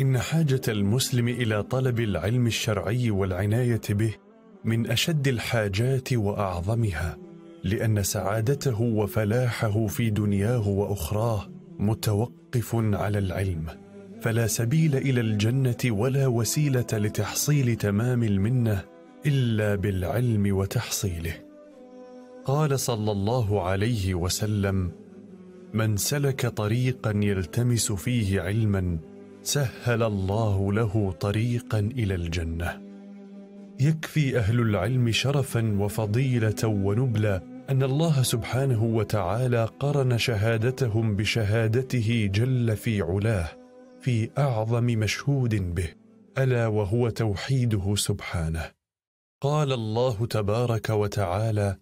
إن حاجة المسلم إلى طلب العلم الشرعي والعناية به من أشد الحاجات وأعظمها، لأن سعادته وفلاحه في دنياه وأخراه متوقف على العلم، فلا سبيل إلى الجنة ولا وسيلة لتحصيل تمام المنة إلا بالعلم وتحصيله. قال صلى الله عليه وسلم: من سلك طريقا يلتمس فيه علما سهل الله له طريقا الى الجنه يكفي اهل العلم شرفا وفضيله ونبلا ان الله سبحانه وتعالى قرن شهادتهم بشهادته جل في علاه في اعظم مشهود به الا وهو توحيده سبحانه قال الله تبارك وتعالى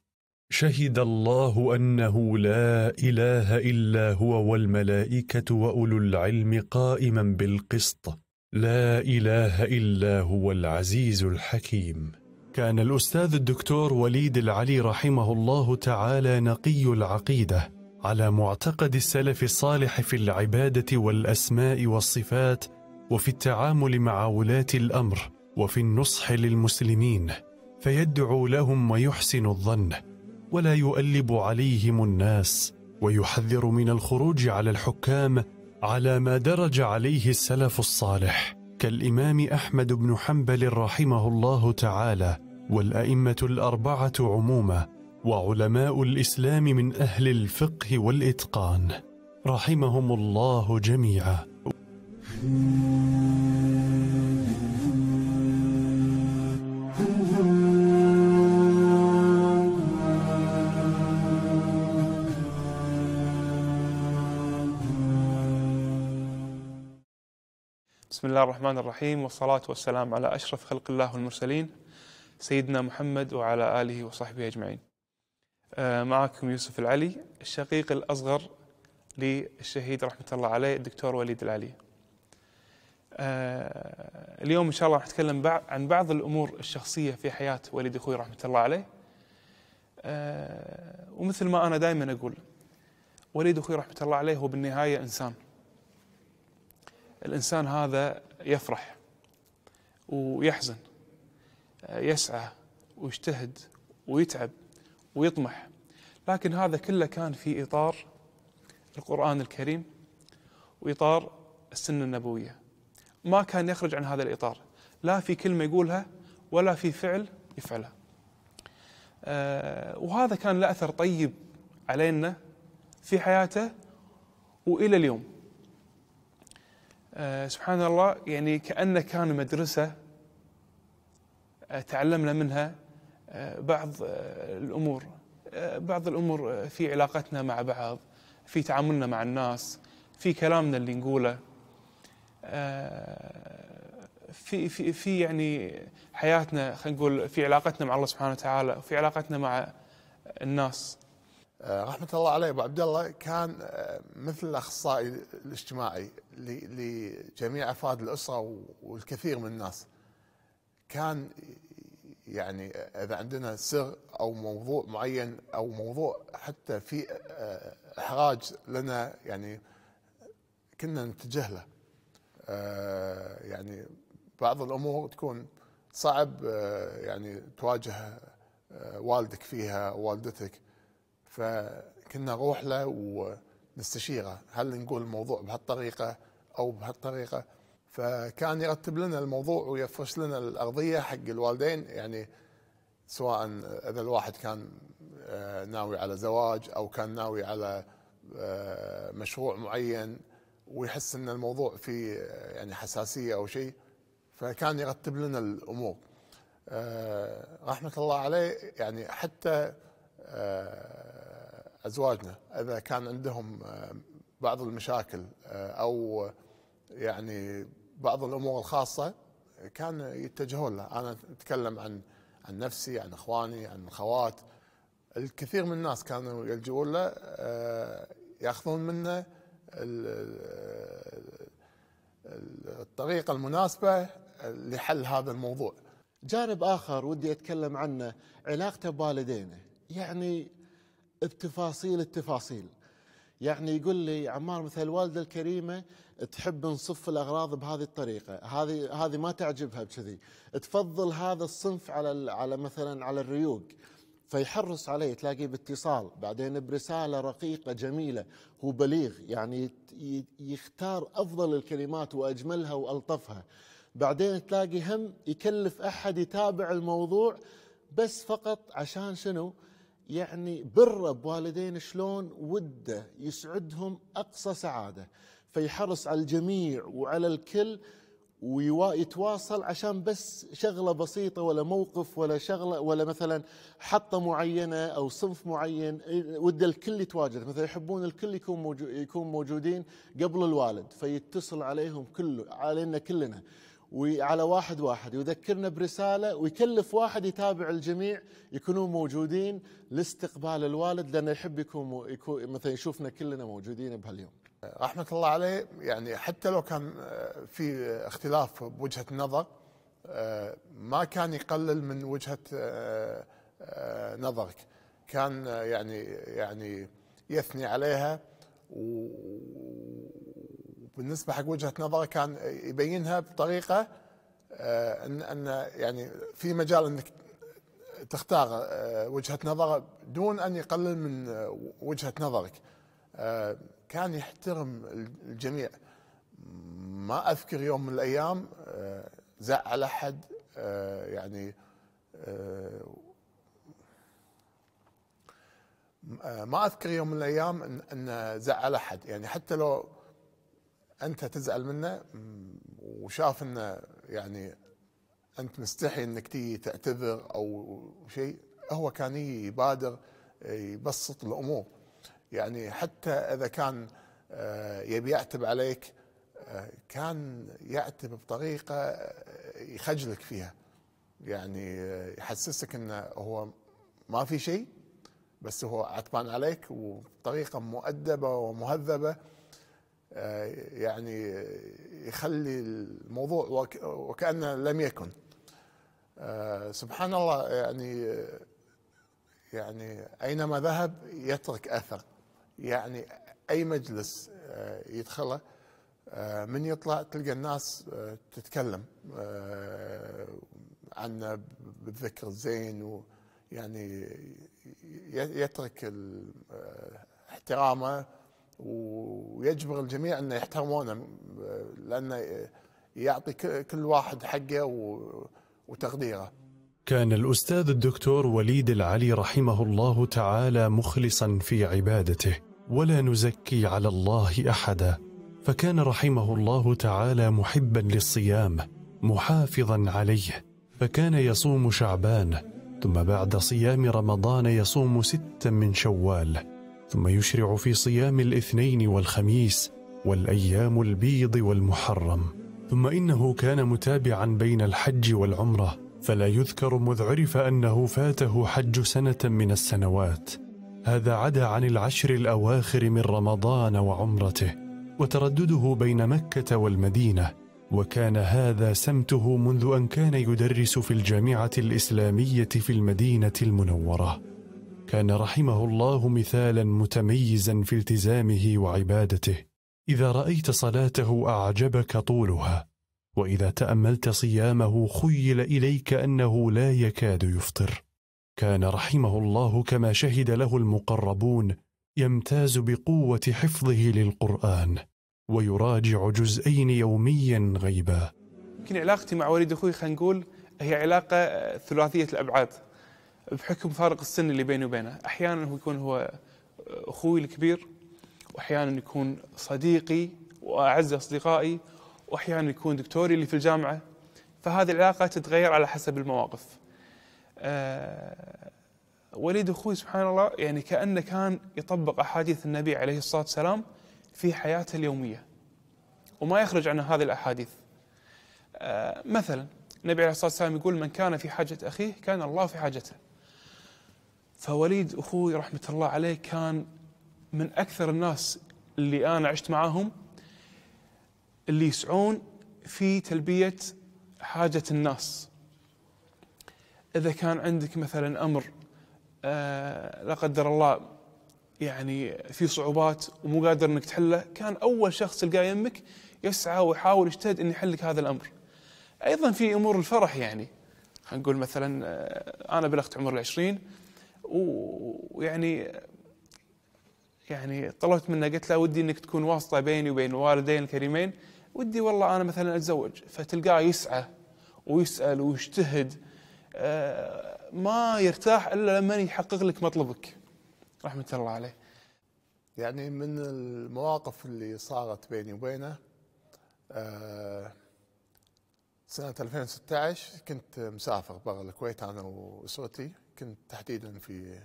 شهد الله انه لا اله الا هو والملائكه واولو العلم قائما بالقسط لا اله الا هو العزيز الحكيم كان الاستاذ الدكتور وليد العلي رحمه الله تعالى نقي العقيده على معتقد السلف الصالح في العباده والاسماء والصفات وفي التعامل مع ولاه الامر وفي النصح للمسلمين فيدعو لهم ويحسن الظن ولا يؤلب عليهم الناس ويحذر من الخروج على الحكام على ما درج عليه السلف الصالح كالامام احمد بن حنبل رحمه الله تعالى والائمه الاربعه عموما وعلماء الاسلام من اهل الفقه والاتقان رحمهم الله جميعا بسم الله الرحمن الرحيم والصلاة والسلام على أشرف خلق الله والمرسلين سيدنا محمد وعلى آله وصحبه أجمعين آه، معكم يوسف العلي الشقيق الأصغر للشهيد رحمة الله عليه الدكتور وليد العلي آه، اليوم إن شاء الله راح نتكلم عن بعض الأمور الشخصية في حياة وليد أخوي رحمة الله عليه آه، ومثل ما أنا دائما أقول وليد أخوي رحمة الله عليه هو بالنهاية إنسان الإنسان هذا يفرح ويحزن يسعى ويجتهد ويتعب ويطمح لكن هذا كله كان في إطار القرآن الكريم وإطار السنة النبوية ما كان يخرج عن هذا الإطار لا في كلمة يقولها ولا في فعل يفعلها آه، وهذا كان له أثر طيب علينا في حياته وإلى اليوم آه، سبحان الله يعني كأنه كان مدرسة آه، تعلمنا منها آه، بعض الأمور بعض الأمور في علاقتنا مع بعض في تعاملنا مع الناس في كلامنا اللي نقوله في في في يعني حياتنا خلينا نقول في علاقتنا مع الله سبحانه وتعالى وفي علاقتنا مع الناس آه، رحمه الله عليه ابو عبد الله كان آه، مثل الاخصائي الاجتماعي لجميع افراد الاسره والكثير من الناس كان يعني اذا عندنا سر او موضوع معين او موضوع حتى في آه، احراج لنا يعني كنا نتجه له يعني بعض الامور تكون صعب يعني تواجه والدك فيها والدتك فكنا نروح له ونستشيره هل نقول الموضوع بهالطريقة أو بهالطريقة فكان يرتب لنا الموضوع ويفرش لنا الأرضية حق الوالدين يعني سواء إذا الواحد كان آه، ناوي على زواج أو كان ناوي على آه، مشروع معين ويحس ان الموضوع فيه آه، يعني حساسيه او شيء فكان يرتب لنا الامور رحمه الله عليه يعني حتى ازواجنا اذا كان عندهم آه، بعض المشاكل آه، او يعني بعض الامور الخاصه كان يتجهون له انا اتكلم عن عن نفسي عن اخواني عن الخوات الكثير من الناس كانوا يلجؤون له آه، ياخذون منه الطريقه المناسبه لحل هذا الموضوع جانب اخر ودي اتكلم عنه علاقته بوالدينه يعني بتفاصيل التفاصيل يعني يقول لي عمار مثل الوالده الكريمه تحب نصف الاغراض بهذه الطريقه، هذه هذه ما تعجبها بكذي، تفضل هذا الصنف على على مثلا على الريوق، فيحرص عليه تلاقيه باتصال بعدين برسالة رقيقة جميلة هو بليغ يعني يختار أفضل الكلمات وأجملها وألطفها بعدين تلاقي هم يكلف أحد يتابع الموضوع بس فقط عشان شنو يعني بر بوالدين شلون وده يسعدهم اقصى سعاده فيحرص على الجميع وعلى الكل ويتواصل عشان بس شغله بسيطه ولا موقف ولا شغله ولا مثلا حطه معينه او صنف معين إيه، ود الكل يتواجد مثلا يحبون الكل يكون موجود يكون موجودين قبل الوالد فيتصل عليهم كله علينا كلنا وعلى واحد واحد ويذكرنا برسالة ويكلف واحد يتابع الجميع يكونون موجودين لاستقبال الوالد لأنه يحب يكون, يكون مثلا يشوفنا كلنا موجودين بهاليوم رحمة الله عليه يعني حتى لو كان آه، في اختلاف بوجهة النظر آه، ما كان يقلل من وجهة آه، نظرك كان يعني يعني يثني عليها بالنسبه حق وجهه نظره كان يبينها بطريقه آه، ان ان يعني في مجال انك تختار آه، وجهه نظره دون ان يقلل من آه، وجهه نظرك. كان يحترم الجميع. ما اذكر يوم من الايام زعل احد يعني ما اذكر يوم من الايام ان زعل احد يعني حتى لو انت تزعل منه وشاف انه يعني انت مستحي انك تي تعتذر او شيء هو كان يبادر يبسط الامور يعني حتى اذا كان آه، يبي يعتب عليك آه، كان يعتب بطريقه آه، يخجلك فيها يعني يحسسك انه هو ما في شيء بس هو عتبان عليك وبطريقه مؤدبه ومهذبه آه، يعني يخلي الموضوع وكأنه لم يكن آه، سبحان الله يعني يعني أينما ذهب يترك أثر يعني أي مجلس آه، يدخله من يطلع تلقى الناس تتكلم عنه بالذكر الزين ويعني يترك احترامه ويجبر الجميع انه يحترمونه لانه يعطي كل واحد حقه وتقديره. كان الاستاذ الدكتور وليد العلي رحمه الله تعالى مخلصا في عبادته ولا نزكي على الله احدا فكان رحمه الله تعالى محبا للصيام محافظا عليه فكان يصوم شعبان ثم بعد صيام رمضان يصوم ستا من شوال ثم يشرع في صيام الاثنين والخميس والايام البيض والمحرم ثم انه كان متابعا بين الحج والعمره فلا يذكر مذ عرف انه فاته حج سنه من السنوات هذا عدا عن العشر الاواخر من رمضان وعمرته وتردده بين مكه والمدينه وكان هذا سمته منذ ان كان يدرس في الجامعه الاسلاميه في المدينه المنوره كان رحمه الله مثالا متميزا في التزامه وعبادته اذا رايت صلاته اعجبك طولها واذا تاملت صيامه خيل اليك انه لا يكاد يفطر كان رحمه الله كما شهد له المقربون يمتاز بقوه حفظه للقران ويراجع جزئين يوميا غيبا يمكن علاقتي مع والد اخوي خلينا نقول هي علاقه ثلاثيه الابعاد بحكم فارق السن اللي بيني وبينه احيانا هو يكون هو اخوي الكبير واحيانا يكون صديقي واعز اصدقائي واحيانا يكون دكتوري اللي في الجامعه فهذه العلاقه تتغير على حسب المواقف أه وليد اخوي سبحان الله يعني كانه كان يطبق احاديث النبي عليه الصلاه والسلام في حياته اليوميه وما يخرج عن هذه الاحاديث أه مثلا النبي عليه الصلاه والسلام يقول من كان في حاجه اخيه كان الله في حاجته فوليد اخوي رحمه الله عليه كان من اكثر الناس اللي انا عشت معاهم اللي يسعون في تلبيه حاجه الناس اذا كان عندك مثلا امر آه لا قدر الله يعني في صعوبات ومو قادر انك تحله كان اول شخص تلقاه يمك يسعى ويحاول يجتهد انه يحلك هذا الامر ايضا في امور الفرح يعني خلينا نقول مثلا آه، انا بلغت عمر العشرين ويعني يعني طلبت منها قلت لها ودي انك تكون واسطه بيني وبين الوالدين الكريمين ودي والله انا مثلا اتزوج فتلقاه يسعى ويسال ويجتهد آه، ما يرتاح الا لما يحقق لك مطلبك رحمه الله عليه يعني من المواقف اللي صارت بيني وبينه آه، سنة 2016 كنت مسافر برا الكويت أنا وأسرتي كنت تحديدا في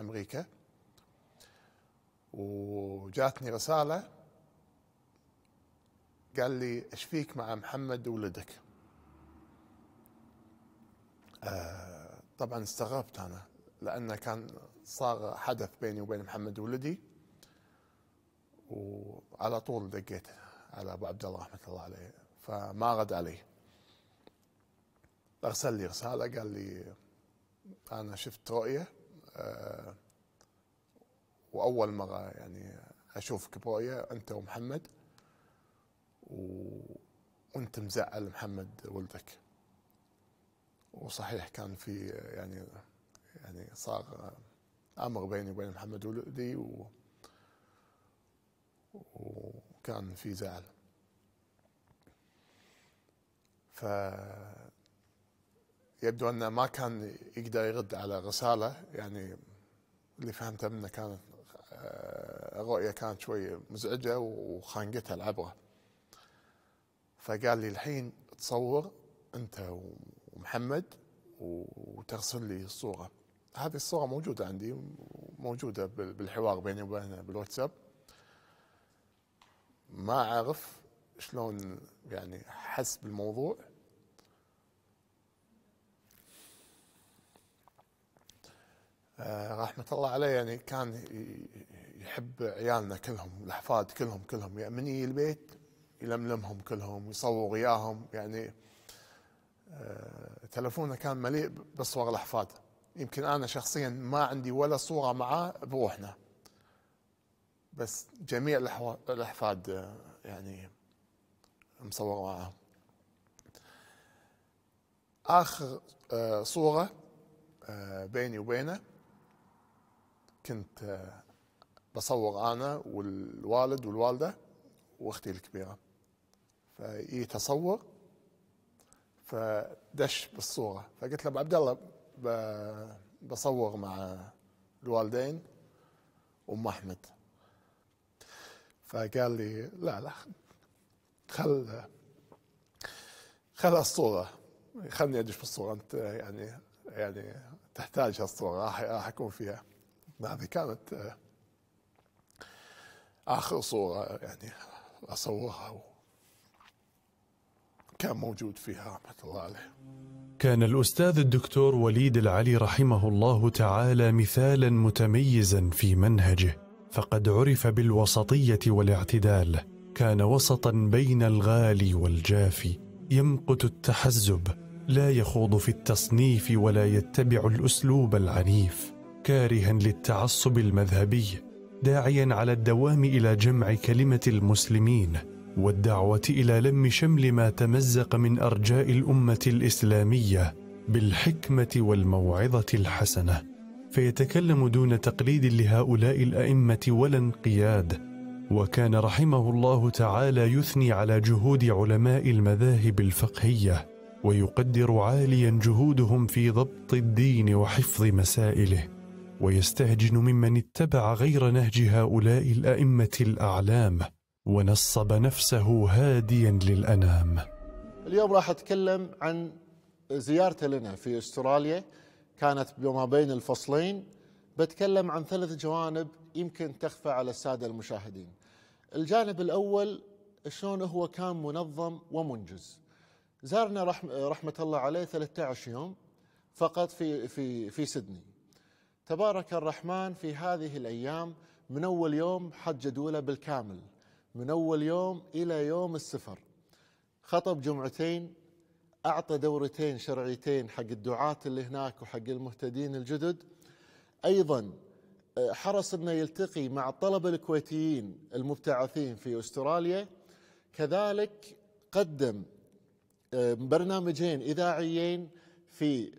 أمريكا وجاتني رسالة قال لي ايش فيك مع محمد ولدك آه طبعا استغربت أنا لأنه كان صار حدث بيني وبين محمد ولدي وعلى طول دقيت على أبو عبد الله رحمة الله عليه فما رد علي أرسل لي رسالة قال لي انا شفت رؤيه أه واول مره يعني اشوفك برؤيه انت ومحمد و... وانت مزعل محمد ولدك وصحيح كان في يعني يعني صار امر بيني وبين محمد ولدي و... وكان في زعل ف يبدو انه ما كان يقدر يرد على رساله يعني اللي فهمته منه كانت آه، الرؤيه كانت شوي مزعجه وخانقتها العبره فقال لي الحين تصور انت ومحمد وترسل لي الصوره هذه الصوره موجوده عندي موجوده بالحوار بيني وبينه بالواتساب ما اعرف شلون يعني حس بالموضوع آه، رحمه الله عليه يعني كان يحب عيالنا كلهم الاحفاد كلهم كلهم يعني من يجي البيت يلملمهم كلهم يصور وياهم يعني آه، تلفونه كان مليء بصور الاحفاد يمكن انا شخصيا ما عندي ولا صوره معاه بروحنا بس جميع الاحفاد آه، يعني مصور معاهم اخر صوره بيني وبينه كنت آه، بصور انا والوالد والوالده واختي الكبيره فاي تصور فدش بالصوره فقلت له ابو عبد الله بصور مع الوالدين ام احمد فقال لي لا لا خل خل الصوره خلني ادش بالصوره انت يعني يعني تحتاج هالصوره راح اكون فيها هذه كانت آه، آخر صورة يعني أصورها كان موجود فيها رحمة الله عليه كان الأستاذ الدكتور وليد العلي رحمه الله تعالى مثالا متميزا في منهجه فقد عرف بالوسطية والاعتدال كان وسطا بين الغالي والجافي يمقت التحزب لا يخوض في التصنيف ولا يتبع الأسلوب العنيف كارها للتعصب المذهبي داعيا على الدوام الى جمع كلمه المسلمين والدعوه الى لم شمل ما تمزق من ارجاء الامه الاسلاميه بالحكمه والموعظه الحسنه فيتكلم دون تقليد لهؤلاء الائمه ولا انقياد وكان رحمه الله تعالى يثني على جهود علماء المذاهب الفقهيه ويقدر عاليا جهودهم في ضبط الدين وحفظ مسائله ويستهجن ممن اتبع غير نهج هؤلاء الائمه الاعلام ونصب نفسه هاديا للانام. اليوم راح اتكلم عن زيارته لنا في استراليا كانت بما بين الفصلين بتكلم عن ثلاث جوانب يمكن تخفى على الساده المشاهدين. الجانب الاول شلون هو كان منظم ومنجز. زارنا رحمه الله عليه 13 يوم فقط في في في سدني تبارك الرحمن في هذه الأيام من أول يوم حد جدوله بالكامل من أول يوم إلى يوم السفر خطب جمعتين أعطى دورتين شرعيتين حق الدعاة اللي هناك وحق المهتدين الجدد أيضا آه، حرص أنه يلتقي مع الطلبة الكويتيين المبتعثين في أستراليا كذلك قدم آه، برنامجين إذاعيين في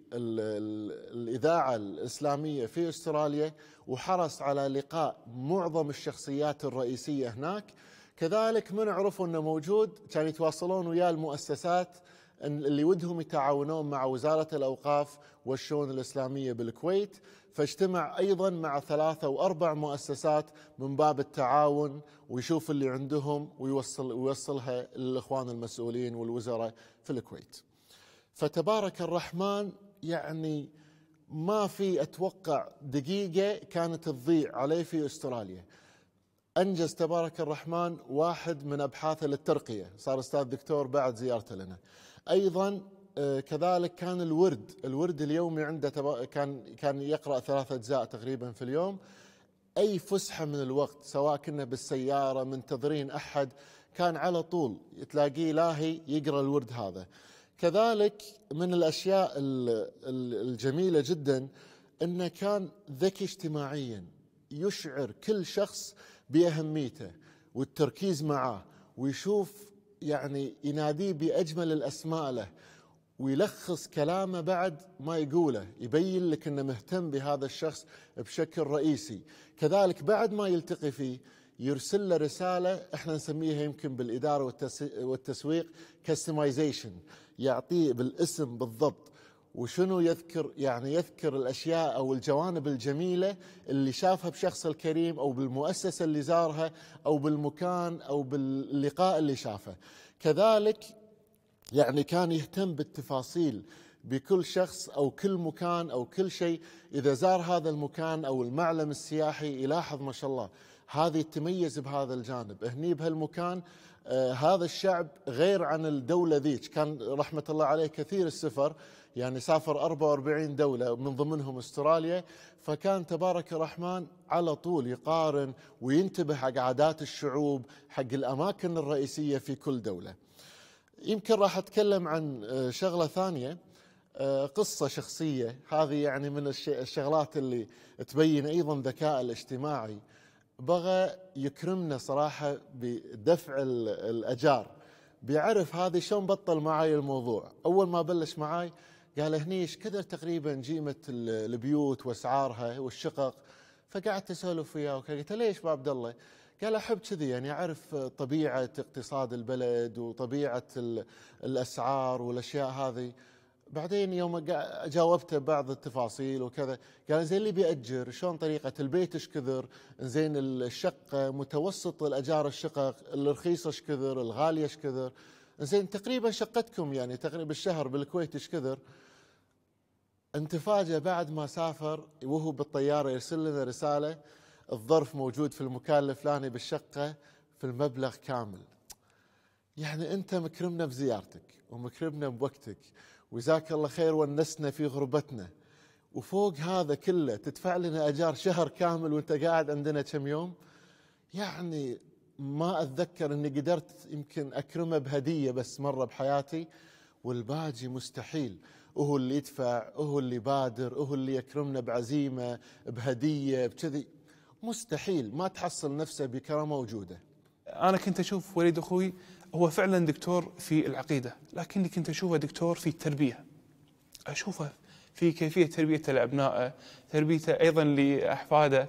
الإذاعة الإسلامية في أستراليا وحرص على لقاء معظم الشخصيات الرئيسية هناك كذلك من عرفوا أنه موجود كان يتواصلون ويا المؤسسات اللي ودهم يتعاونون مع وزارة الأوقاف والشؤون الإسلامية بالكويت فاجتمع أيضا مع ثلاثة وأربع مؤسسات من باب التعاون ويشوف اللي عندهم ويوصل ويوصلها للإخوان المسؤولين والوزراء في الكويت فتبارك الرحمن يعني ما في اتوقع دقيقه كانت تضيع عليه في استراليا. انجز تبارك الرحمن واحد من ابحاثه للترقيه، صار استاذ دكتور بعد زيارته لنا. ايضا آه، كذلك كان الورد، الورد اليومي عنده كان كان يقرا ثلاث اجزاء تقريبا في اليوم. اي فسحه من الوقت سواء كنا بالسياره منتظرين احد كان على طول تلاقيه لاهي يقرا الورد هذا. كذلك من الاشياء الجميله جدا انه كان ذكي اجتماعيا يشعر كل شخص باهميته والتركيز معاه ويشوف يعني يناديه باجمل الاسماء له ويلخص كلامه بعد ما يقوله يبين لك انه مهتم بهذا الشخص بشكل رئيسي كذلك بعد ما يلتقي فيه يرسل له رساله احنا نسميها يمكن بالاداره والتسويق كستمايزيشن يعطيه بالاسم بالضبط وشنو يذكر يعني يذكر الاشياء او الجوانب الجميله اللي شافها بشخص الكريم او بالمؤسسه اللي زارها او بالمكان او باللقاء اللي شافه كذلك يعني كان يهتم بالتفاصيل بكل شخص او كل مكان او كل شيء اذا زار هذا المكان او المعلم السياحي يلاحظ ما شاء الله هذه تميز بهذا الجانب هني بهالمكان آه، هذا الشعب غير عن الدولة ذيك كان رحمة الله عليه كثير السفر يعني سافر 44 دولة من ضمنهم استراليا فكان تبارك الرحمن على طول يقارن وينتبه حق عادات الشعوب حق الأماكن الرئيسية في كل دولة يمكن راح أتكلم عن آه، شغلة ثانية آه، قصة شخصية هذه يعني من الشغلات اللي تبين أيضا ذكاء الاجتماعي بغى يكرمنا صراحة بدفع الأجار بيعرف هذه شلون بطل معاي الموضوع أول ما بلش معاي قال هني ايش كثر تقريبا جيمة البيوت واسعارها والشقق فقعدت اسولف وياه قلت له ليش عبد الله؟ قال احب كذي يعني اعرف طبيعه اقتصاد البلد وطبيعه الاسعار والاشياء هذه بعدين يوم جاوبته بعض التفاصيل وكذا قال زين اللي بيأجر شلون طريقة البيت ايش كثر زين الشقة متوسط الأجار الشقق الرخيصة ايش كثر الغالية ايش كثر زين تقريبا شقتكم يعني تقريبا الشهر بالكويت ايش كثر انتفاجة بعد ما سافر وهو بالطيارة يرسل لنا رسالة الظرف موجود في المكان الفلاني بالشقة في المبلغ كامل يعني أنت مكرمنا بزيارتك ومكرمنا بوقتك وجزاك الله خير ونسنا في غربتنا وفوق هذا كله تدفع لنا اجار شهر كامل وانت قاعد عندنا كم يوم يعني ما اتذكر اني قدرت يمكن اكرمه بهديه بس مره بحياتي والباقي مستحيل وهو اللي يدفع وهو اللي بادر وهو اللي يكرمنا بعزيمه بهديه بكذي مستحيل ما تحصل نفسه بكرامه وجوده انا كنت اشوف وليد اخوي هو فعلا دكتور في العقيده لكني كنت اشوفه دكتور في التربيه اشوفه في كيفيه تربيته لابنائه تربيته ايضا لاحفاده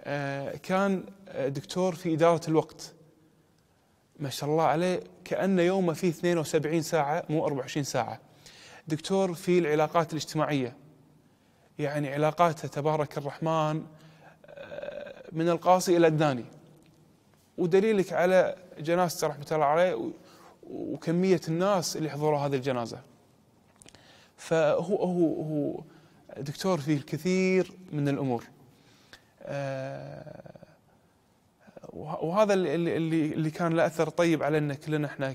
آه، كان دكتور في اداره الوقت ما شاء الله عليه كأن يومه فيه 72 ساعة مو 24 ساعة دكتور في العلاقات الاجتماعية يعني علاقاته تبارك الرحمن آه، من القاصي إلى الداني ودليلك على جنازته رحمه الله عليه وكميه الناس اللي حضروا هذه الجنازه فهو هو هو دكتور فيه الكثير من الامور آه، وهذا اللي اللي كان له اثر طيب علينا كلنا احنا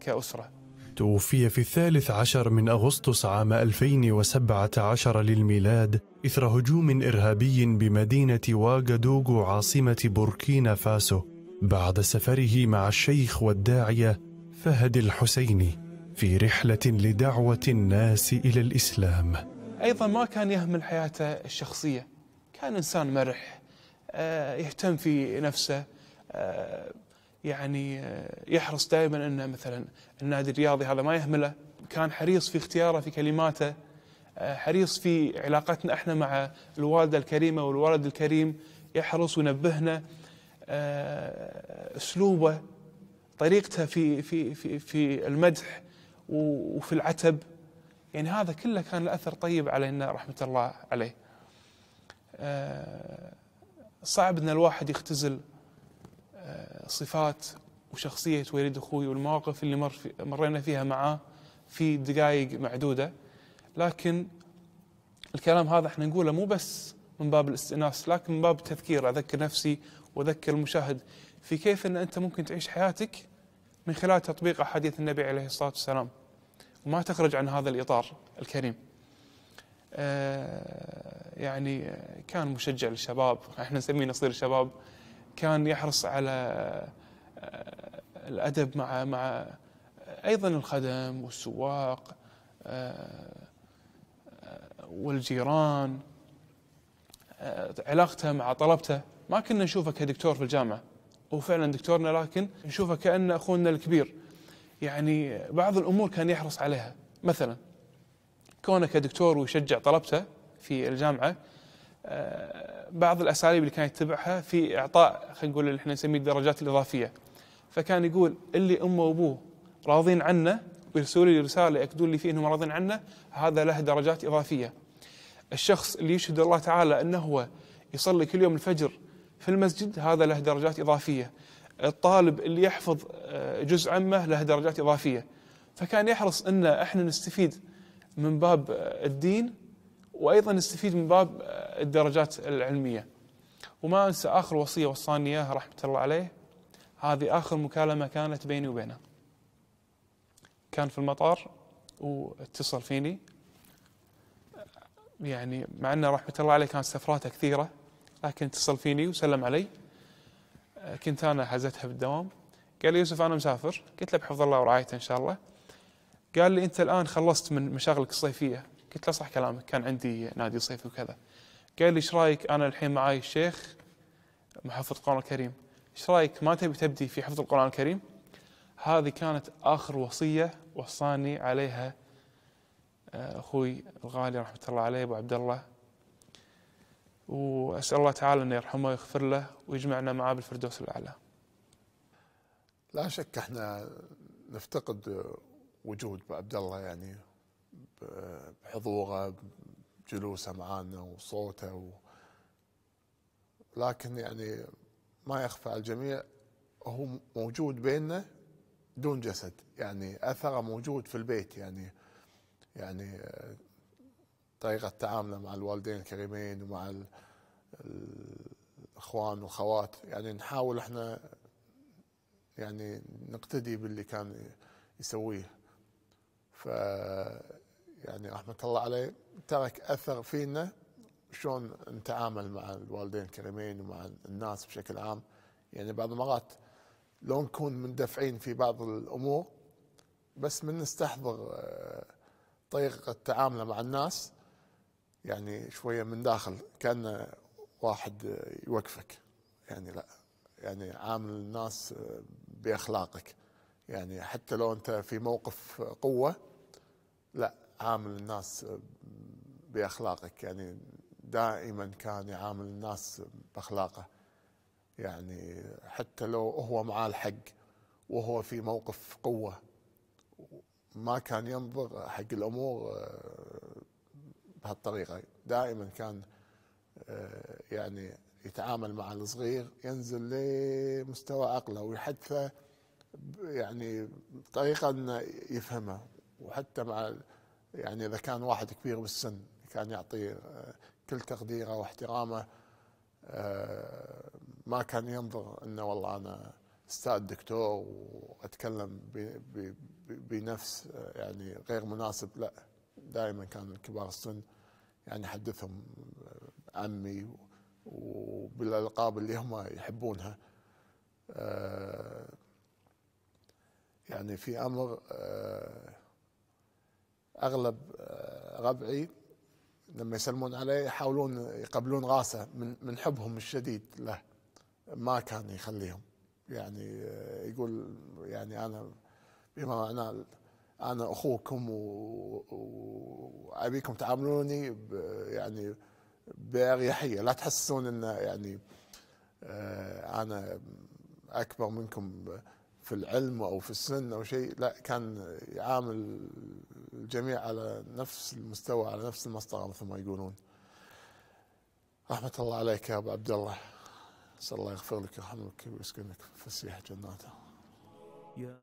كاسره توفي في الثالث عشر من أغسطس عام 2017 للميلاد إثر هجوم إرهابي بمدينة واغادوغو عاصمة بوركينا فاسو بعد سفره مع الشيخ والداعية فهد الحسيني في رحلة لدعوة الناس إلى الإسلام أيضا ما كان يهمل حياته الشخصية كان إنسان مرح آه، يهتم في نفسه آه، يعني آه، يحرص دائما أنه مثلا النادي الرياضي هذا ما يهمله كان حريص في اختياره في كلماته حريص في علاقتنا احنا مع الوالدة الكريمة والولد الكريم يحرص وينبهنا آه، اسلوبه طريقته في في في في المدح وفي العتب يعني هذا كله كان له اثر طيب علينا رحمه الله عليه. آه، صعب ان الواحد يختزل آه، صفات وشخصيه وليد اخوي والمواقف اللي مر في مرينا فيها معاه في دقائق معدوده لكن الكلام هذا احنا نقوله مو بس من باب الاستئناس لكن من باب التذكير اذكر نفسي واذكر المشاهد في كيف ان انت ممكن تعيش حياتك من خلال تطبيق احاديث النبي عليه الصلاه والسلام وما تخرج عن هذا الاطار الكريم. آه، يعني كان مشجع للشباب احنا نسميه نصير الشباب كان يحرص على آه، الادب مع مع ايضا الخدم والسواق آه، والجيران علاقته مع طلبته ما كنا نشوفه كدكتور في الجامعه هو فعلا دكتورنا لكن نشوفه كانه اخونا الكبير يعني بعض الامور كان يحرص عليها مثلا كونه كدكتور ويشجع طلبته في الجامعه آه، بعض الاساليب اللي كان يتبعها في اعطاء خلينا نقول اللي احنا نسميه الدرجات الاضافيه فكان يقول اللي امه وابوه راضين عنه ويرسلوا لي رساله ياكدون لي فيه انهم راضين عنه هذا له درجات اضافيه الشخص اللي يشهد الله تعالى انه هو يصلي كل يوم الفجر في المسجد هذا له درجات إضافية الطالب اللي يحفظ آه، جزء عمه له درجات إضافية فكان يحرص أن إحنا نستفيد من باب آه، الدين وأيضا نستفيد من باب آه، الدرجات العلمية وما أنسى آخر وصية وصاني إياها رحمة الله عليه هذه آخر مكالمة كانت بيني وبينه كان في المطار واتصل فيني يعني مع أنه رحمة الله عليه كان سفراته كثيرة لكن اتصل فيني وسلم علي آه، كنت انا حزتها بالدوام قال لي يوسف انا مسافر قلت له بحفظ الله ورعايته ان شاء الله قال لي انت الان خلصت من مشاغلك الصيفيه قلت له صح كلامك كان عندي نادي صيفي وكذا قال لي ايش رايك انا الحين معاي الشيخ محفظ القران الكريم ايش رايك ما تبي تبدي في حفظ القران الكريم هذه كانت اخر وصيه وصاني عليها آه، اخوي الغالي رحمه الله عليه ابو عبد الله وأسأل الله تعالى أن يرحمه ويغفر له ويجمعنا معاه بالفردوس الأعلى لا شك احنا نفتقد وجود عبد الله يعني بحضوره بجلوسه معانا وصوته و... لكن يعني ما يخفى على الجميع هو موجود بيننا دون جسد يعني اثره موجود في البيت يعني يعني طريقة تعامله مع الوالدين الكريمين ومع الإخوان والاخوات يعني نحاول إحنا يعني نقتدي باللي كان يسويه ف يعني رحمة الله عليه ترك أثر فينا شلون نتعامل مع الوالدين الكريمين ومع الناس بشكل عام يعني بعض المرات لو نكون مندفعين في بعض الأمور بس من نستحضر آه، طريقة تعامله مع الناس يعني شويه من داخل كان واحد يوقفك يعني لا يعني عامل الناس باخلاقك يعني حتى لو انت في موقف قوه لا عامل الناس باخلاقك يعني دائما كان يعامل الناس باخلاقه يعني حتى لو هو معاه الحق وهو في موقف قوه ما كان ينظر حق الامور آه، بهالطريقه دائما كان آه، يعني يتعامل مع الصغير ينزل لمستوى عقله ويحدثه يعني بطريقه انه يفهمه وحتى مع يعني اذا كان واحد كبير بالسن كان يعطي آه، كل تقديره واحترامه آه، ما كان ينظر انه والله انا استاذ دكتور واتكلم بنفس يعني غير مناسب لا دائما كان كبار السن يعني حدثهم آه، عمي وبالالقاب اللي هم يحبونها آه، يعني في امر آه، اغلب ربعي لما يسلمون عليه يحاولون يقبلون راسه من من حبهم الشديد له ما كان يخليهم يعني يقول يعني انا بما معناه انا اخوكم وابيكم تعاملوني يعني باريحيه لا تحسون ان يعني آه، انا اكبر منكم في العلم او في السن او شيء لا كان يعامل الجميع على نفس المستوى على نفس المسطره مثل ما يقولون رحمه الله عليك يا ابو عبد الله صلى الله يغفر لك ويرحمك ويسكنك في فسيح جناته